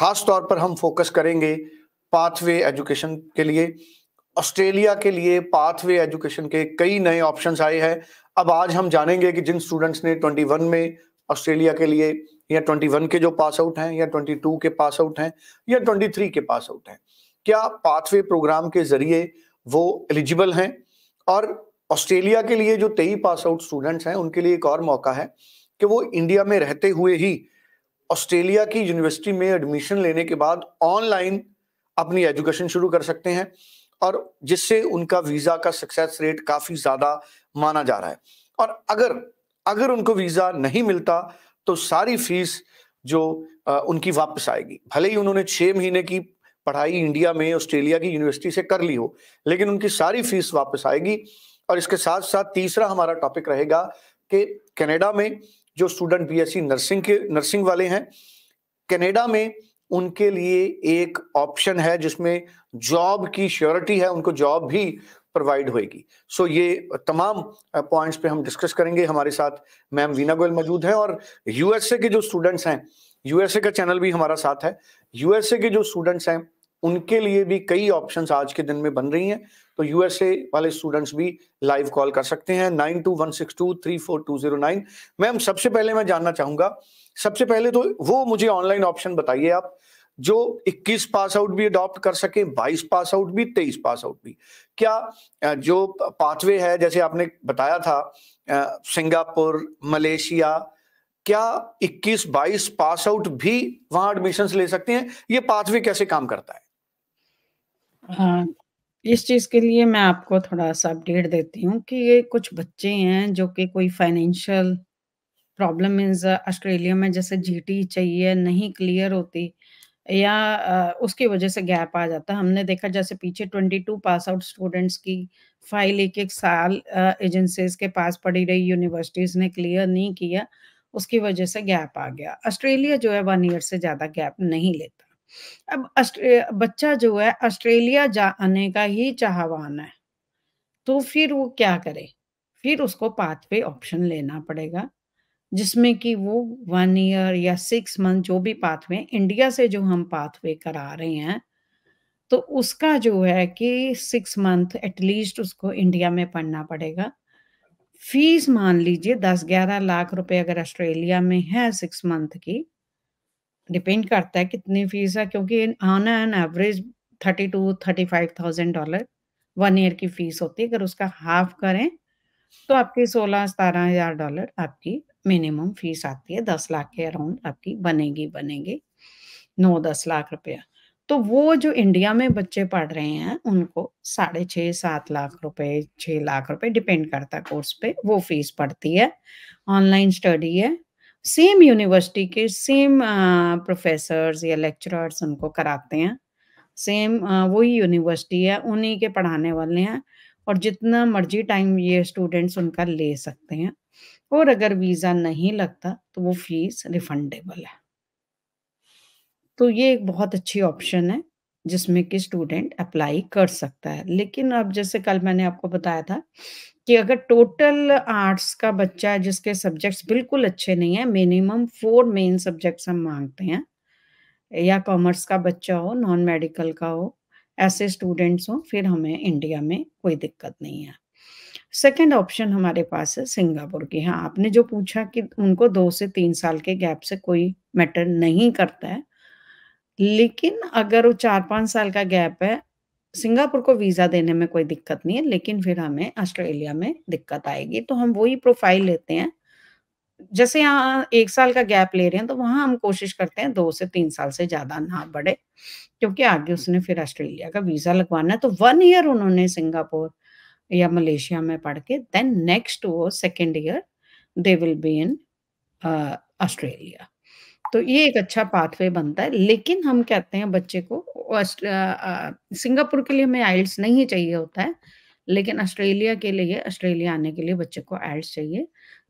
खास तौर पर हम फोकस करेंगे पाथवे एजुकेशन के लिए ऑस्ट्रेलिया के लिए पाथवे एजुकेशन के कई नए ऑप्शंस आए हैं अब आज हम जानेंगे कि जिन स्टूडेंट्स ने 21 में ऑस्ट्रेलिया के लिए या 21 के जो पास आउट हैं या 22 के पास आउट हैं या 23 के पास आउट हैं क्या पाथवे प्रोग्राम के जरिए वो एलिजिबल हैं और ऑस्ट्रेलिया के लिए जो तेई पास आउट स्टूडेंट्स हैं उनके लिए एक और मौका है कि वो इंडिया में रहते हुए ही ऑस्ट्रेलिया की यूनिवर्सिटी में एडमिशन लेने के बाद ऑनलाइन अपनी एजुकेशन शुरू कर सकते हैं और जिससे उनका वीज़ा का सक्सेस रेट काफ़ी ज़्यादा माना जा रहा है और अगर अगर उनको वीज़ा नहीं मिलता तो सारी फीस जो आ, उनकी वापस आएगी भले ही उन्होंने छह महीने की पढ़ाई इंडिया में ऑस्ट्रेलिया की यूनिवर्सिटी से कर ली हो लेकिन उनकी सारी फीस वापस आएगी और इसके साथ साथ तीसरा हमारा टॉपिक रहेगा कि कनाडा में जो स्टूडेंट बीएससी नर्सिंग के नर्सिंग वाले हैं कनाडा में उनके लिए एक ऑप्शन है जिसमें जॉब की श्योरिटी है उनको जॉब भी प्रोवाइड होएगी सो so, ये तमाम पॉइंट्स पे हम डिस्कस करेंगे हमारे साथ मैम वीना गोयल मौजूद हैं और यूएसए के जो स्टूडेंट्स हैं यूएसए का चैनल भी हमारा साथ है यूएसए के जो स्टूडेंट्स हैं उनके लिए भी कई ऑप्शंस आज के दिन में बन रही हैं तो यूएसए वाले स्टूडेंट्स भी लाइव कॉल कर सकते हैं nine two one six two three four two zero nine ma'am सबसे पहले मैं जानना चाहूंगा सबसे पहले तो वो मुझे ऑनलाइन ऑप्शन बताइए आप जो 21 पास आउट भी अडॉप्ट कर सके 22 पास आउट भी 23 पास आउट भी क्या जो पाथवे है जैसे आपने बताया था सिंगापुर मलेशिया क्या 21 22 पास आउट भी वहां एडमिशन ले सकते हैं ये पाथवे कैसे काम करता है हाँ, इस चीज़ के लिए मैं आपको थोड़ा-सा अपडेट देती हूँ कि ये कुछ बच्चे हैं जो कि कोई फाइनेंशियल प्रॉब्लम इज ऑस्ट्रेलिया में जैसे जीटी चाहिए नहीं क्लियर होती या उसकी वजह से गैप आ जाता है। हमने देखा जैसे पीछे 22 पास आउट स्टूडेंट्स की फाइल एक-एक साल एजेंसीज़ के पास पड़ी रही, यूनिवर्सिटीज़ ने क्लियर नहीं किया, उसकी वजह से गैप आ गया। ऑस्ट्रेलिया जो है वन ईयर से ज़्यादा गैप नहीं लेता। अब बच्चा जो है ऑस्ट्रेलिया जाने का ही चाहवान है तो फिर वो क्या करे फिर उसको पाथवे ऑप्शन लेना पड़ेगा जिसमें कि वो वन ईयर या सिक्स मंथ जो भी पाथवे इंडिया से जो हम पाथवे करा रहे हैं तो उसका जो है कि सिक्स मंथ एटलीस्ट उसको इंडिया में पढ़ना पड़ेगा फीस मान लीजिए दस ग्यारह लाख रुपए अगर ऑस्ट्रेलिया में है सिक्स मंथ की डिपेंड करता है कितनी फीस है क्योंकि on an average thirty two thirty five thousand dollar one year की फीस होती है अगर उसका हाफ करें तो आपकी सोलह सतारह हजार डॉलर आपकी मिनिमम फीस आती है दस लाख के अराउंड आपकी बनेगी बनेगी नौ दस लाख रुपया तो वो जो इंडिया में बच्चे पढ़ रहे हैं उनको साढ़े छः सात लाख रुपए छः लाख रुपए डिपेंड करता है कोर्स पे वो फीस पड़ती है ऑनलाइन स्टडी है सेम यूनिवर्सिटी के सेम प्रोफेसर्स या लेक्चरर्स उनको कराते हैं सेम वही यूनिवर्सिटी है उन्हीं के पढ़ाने वाले हैं और जितना मर्जी टाइम ये स्टूडेंट्स उनका ले सकते हैं और अगर वीज़ा नहीं लगता तो वो फीस रिफंडेबल है तो ये एक बहुत अच्छी ऑप्शन है जिसमें कि स्टूडेंट अप्लाई कर सकता है लेकिन अब जैसे कल मैंने आपको बताया था कि अगर टोटल आर्ट्स का बच्चा है जिसके सब्जेक्ट्स बिल्कुल अच्छे नहीं है मिनिमम फोर मेन सब्जेक्ट्स हम मांगते हैं या कॉमर्स का बच्चा हो नॉन मेडिकल का हो ऐसे स्टूडेंट्स हों फिर हमें इंडिया में कोई दिक्कत नहीं है सेकेंड ऑप्शन हमारे पास है सिंगापुर की हाँ आपने जो पूछा कि उनको दो से तीन साल के गैप से कोई मैटर नहीं करता है लेकिन अगर वो चार पाँच साल का गैप है सिंगापुर को वीजा देने में कोई दिक्कत नहीं है लेकिन फिर हमें ऑस्ट्रेलिया में दिक्कत आएगी तो हम वही प्रोफाइल लेते हैं जैसे यहाँ एक साल का गैप ले रहे हैं तो वहां हम कोशिश करते हैं दो से तीन साल से ज्यादा ना बढ़े क्योंकि आगे उसने फिर ऑस्ट्रेलिया का वीजा लगवाना है तो वन ईयर उन्होंने सिंगापुर या मलेशिया में पढ़ के देन नेक्स्ट वो second year they will be in Australia तो ये एक अच्छा पाथवे बनता है लेकिन हम कहते हैं बच्चे को सिंगापुर के लिए हमें आइल्स नहीं चाहिए होता है लेकिन ऑस्ट्रेलिया के लिए ऑस्ट्रेलिया आने के लिए बच्चे को आइल्स चाहिए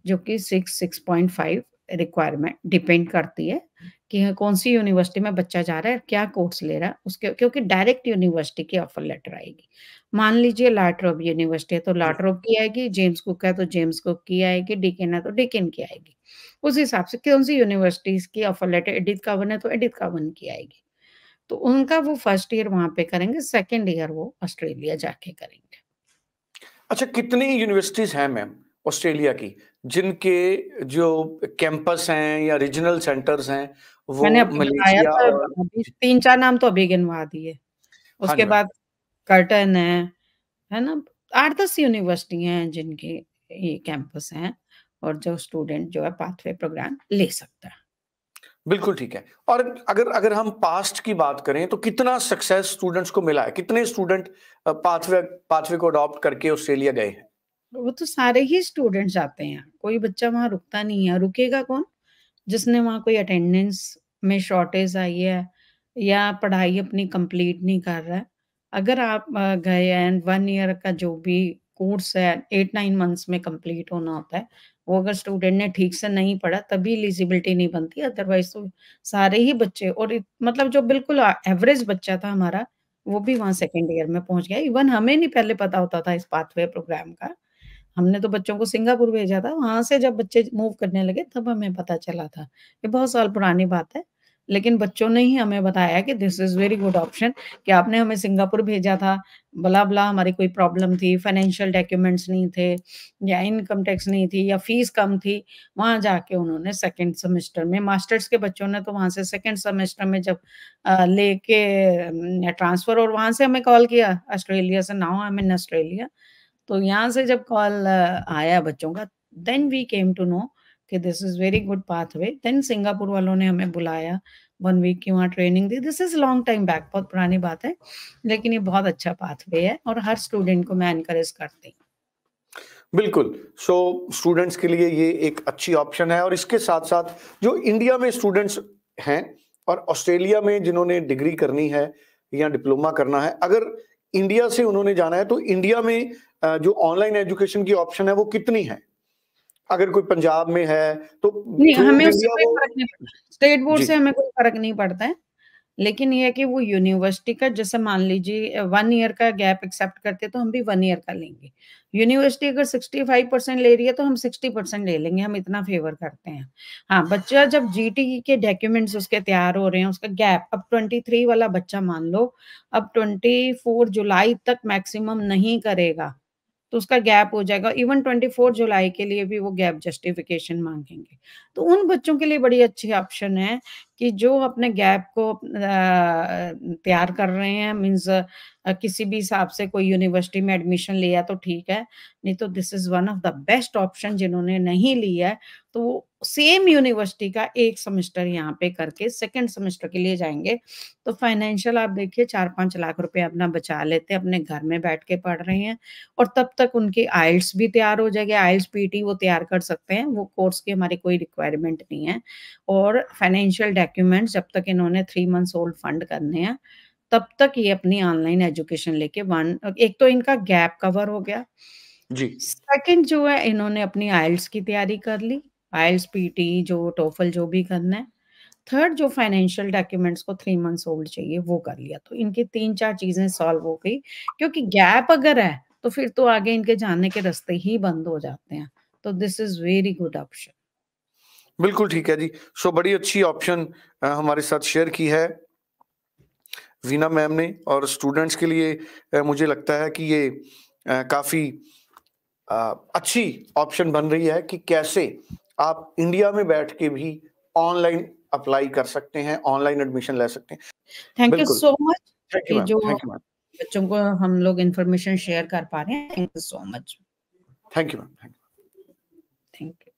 जो कि six six point five requirement depend करती है कि हाँ, कौन सी यूनिवर्सिटी में बच्चा जा रहा है क्या कोर्स ले रहा है उसके क्योंकि डायरेक्ट यूनिवर्सिटी की ऑफर लेटर आएगी मान लीजिए लाट्रोब यूनिवर्सिटी है तो लाट्रोब की आएगी जेम्स कुक है तो जेम्स कुक की आएगी डिकेन है तो डीकेन की आएगी उस हिसाब से कौन सी यूनिवर्सिटीज की ऑफर लेटर एडिथ कावन है तो एडिथ कावन की आएगी तो उनका वो फर्स्ट ईयर वहां पे करेंगे सेकेंड ईयर वो ऑस्ट्रेलिया जाके करेंगे अच्छा कितनी यूनिवर्सिटीज हैं मैम ऑस्ट्रेलिया की जिनके जो कैंपस हैं या रीजनल सेंटर्स हैं वो मैंने मलेशिया और... तीन चार नाम तो अभी गिनवा दिए हाँ उसके बाद कर्टन है है ना आठ दस यूनिवर्सिटी हैं जिनके ये कैंपस हैं और जो स्टूडेंट जो है पाथवे प्रोग्राम ले सकता है बिल्कुल ठीक है और अगर अगर हम पास्ट की बात करें तो कितना सक्सेस स्टूडेंट्स को मिला है कितने स्टूडेंट पाथवे पाथवे को अडॉप्ट करके ऑस्ट्रेलिया गए हैं वो तो सारे ही स्टूडेंट्स आते हैं कोई बच्चा वहाँ रुकता नहीं है रुकेगा कौन जिसने वहाँ कोई अटेंडेंस में शॉर्टेज आई है या पढ़ाई अपनी कंप्लीट नहीं कर रहा है अगर आप गए एंड वन ईयर का जो भी कोर्स है एट नाइन मंथ्स में कंप्लीट होना होता है वो अगर स्टूडेंट ने ठीक से नहीं पढ़ा तभी एलिजिबिलिटी नहीं बनती अदरवाइज तो सारे ही बच्चे और मतलब जो बिल्कुल एवरेज बच्चा था हमारा वो भी वहाँ सेकेंड ईयर में पहुंच गया इवन हमें नहीं पहले पता होता था इस पाथवे प्रोग्राम का हमने तो बच्चों को सिंगापुर भेजा था वहां से जब बच्चे मूव करने लगे तब हमें पता चला था ये बहुत साल पुरानी बात है लेकिन बच्चों ने ही हमें बताया कि this is very good option कि आपने हमें सिंगापुर भेजा था बला बला हमारी कोई प्रॉब्लम थी फाइनेंशियल डॉक्यूमेंट्स नहीं थे या इनकम टैक्स नहीं थी या फीस कम थी वहां जाके उन्होंने सेकेंड सेमेस्टर में मास्टर्स के बच्चों ने तो वहां से सेकेंड सेमेस्टर में जब लेके ट्रांसफर और वहां से हमें कॉल किया ऑस्ट्रेलिया से नाउ आई मीन ऑस्ट्रेलिया तो यहाँ से जब कॉल आया बच्चों का then we came to know कि this is very good pathway then Singapore वालों ने हमें बुलाया वन वीक की वहाँ ट्रेनिंग दी this is long time back बहुत पुरानी बात है लेकिन ये बहुत अच्छा पाथ वे है और हर स्टूडेंट को मैं इनकरेज करती हूँ बिल्कुल सो so, स्टूडेंट्स के लिए ये एक अच्छी ऑप्शन है और इसके साथ साथ जो इंडिया में स्टूडेंट्स हैं और ऑस्ट्रेलिया में जिन्होंने डिग्री करनी है या डिप्लोमा करना है अगर इंडिया से उन्होंने जाना है तो इंडिया में जो ऑनलाइन एजुकेशन की ऑप्शन है वो कितनी है अगर कोई पंजाब में है तो नहीं हमें उससे कोई फर्क नहीं स्टेट बोर्ड से हमें कोई फर्क नहीं पड़ता है लेकिन यह है कि वो यूनिवर्सिटी का जैसे मान लीजिए वन ईयर का गैप एक्सेप्ट करते तो हम भी वन ईयर का लेंगे यूनिवर्सिटी अगर सिक्सटी फाइव परसेंट ले रही है तो हम सिक्सटी परसेंट ले लेंगे हम इतना फेवर करते हैं हाँ बच्चा जब टी e के डॉक्यूमेंट्स उसके तैयार हो रहे हैं उसका गैप अब ट्वेंटी थ्री वाला बच्चा मान लो अब ट्वेंटी फोर जुलाई तक मैक्सिमम नहीं करेगा तो उसका गैप हो जाएगा इवन 24 जुलाई के लिए भी वो गैप जस्टिफिकेशन मांगेंगे तो उन बच्चों के लिए बड़ी अच्छी ऑप्शन है कि जो अपने गैप को तैयार कर रहे हैं मीन्स किसी भी हिसाब से कोई यूनिवर्सिटी में एडमिशन लिया तो ठीक है नहीं तो this is one of the best option जिन्होंने नहीं लिया है तो वो सेम यूनिवर्सिटी का एक सेमेस्टर यहाँ पे करके सेकंड सेमेस्टर के लिए जाएंगे तो फाइनेंशियल आप देखिए चार पाँच लाख रुपए अपना बचा लेते हैं अपने घर में बैठ के पढ़ रहे हैं और तब तक उनकी आइल्स भी तैयार हो जाएगी आइल्स पीटी वो तैयार कर सकते हैं वो कोर्स की हमारी कोई रिक्वायरमेंट नहीं है और फाइनेंशियल डेक डॉक्यूमेंट्स जब तक इन्होंने थ्री मंथ्स ओल्ड फंड करने हैं तब तक ये अपनी ऑनलाइन एजुकेशन लेके वन एक तो इनका गैप कवर हो गया जी सेकंड जो है इन्होंने अपनी आयल्स की तैयारी कर ली आयल्स पीटी जो टोफल जो भी करना है थर्ड जो फाइनेंशियल डॉक्यूमेंट्स को थ्री मंथ्स ओल्ड चाहिए वो कर लिया तो इनकी तीन चार चीजें सॉल्व हो गई क्योंकि गैप अगर है तो फिर तो आगे इनके जाने के रास्ते ही बंद हो जाते हैं तो this is very good option बिल्कुल ठीक है जी सो बड़ी अच्छी ऑप्शन हमारे साथ शेयर की है वीना मैम ने और स्टूडेंट्स के लिए मुझे लगता है कि ये काफ़ी अच्छी ऑप्शन बन रही है कि कैसे आप इंडिया में बैठ के भी ऑनलाइन अप्लाई कर सकते हैं ऑनलाइन एडमिशन ले सकते हैं थैंक यू सो मच जो बच्चों को हम लोग इन्फॉर्मेशन शेयर कर पा रहे हैं thank you so much thank you ma'am thank you